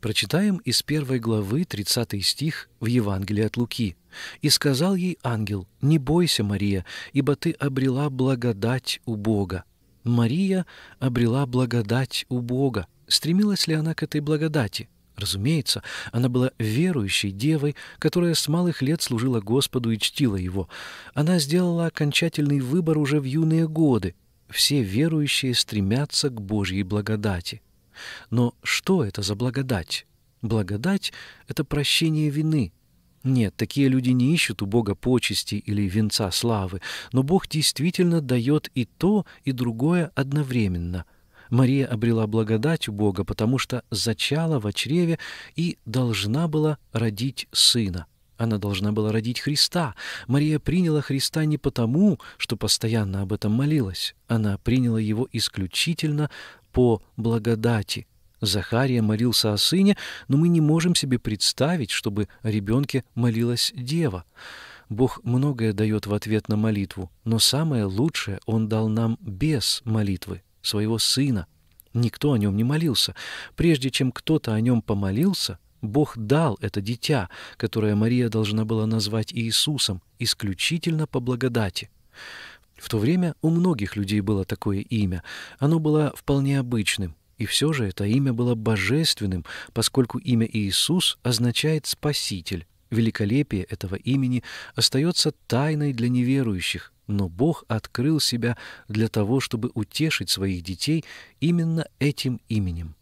Прочитаем из первой главы 30 стих в Евангелии от Луки. «И сказал ей ангел, «Не бойся, Мария, ибо ты обрела благодать у Бога». Мария обрела благодать у Бога. Стремилась ли она к этой благодати? Разумеется, она была верующей девой, которая с малых лет служила Господу и чтила Его. Она сделала окончательный выбор уже в юные годы. Все верующие стремятся к Божьей благодати. Но что это за благодать? Благодать — это прощение вины. Нет, такие люди не ищут у Бога почести или венца славы, но Бог действительно дает и то, и другое одновременно. Мария обрела благодать у Бога, потому что зачала в чреве и должна была родить сына. Она должна была родить Христа. Мария приняла Христа не потому, что постоянно об этом молилась. Она приняла его исключительно по благодати. Захария молился о сыне, но мы не можем себе представить, чтобы о ребенке молилась дева. Бог многое дает в ответ на молитву, но самое лучшее Он дал нам без молитвы, своего сына. Никто о нем не молился. Прежде чем кто-то о нем помолился, Бог дал это дитя, которое Мария должна была назвать Иисусом, исключительно по благодати. В то время у многих людей было такое имя. Оно было вполне обычным. И все же это имя было божественным, поскольку имя Иисус означает «спаситель». Великолепие этого имени остается тайной для неверующих, но Бог открыл себя для того, чтобы утешить своих детей именно этим именем.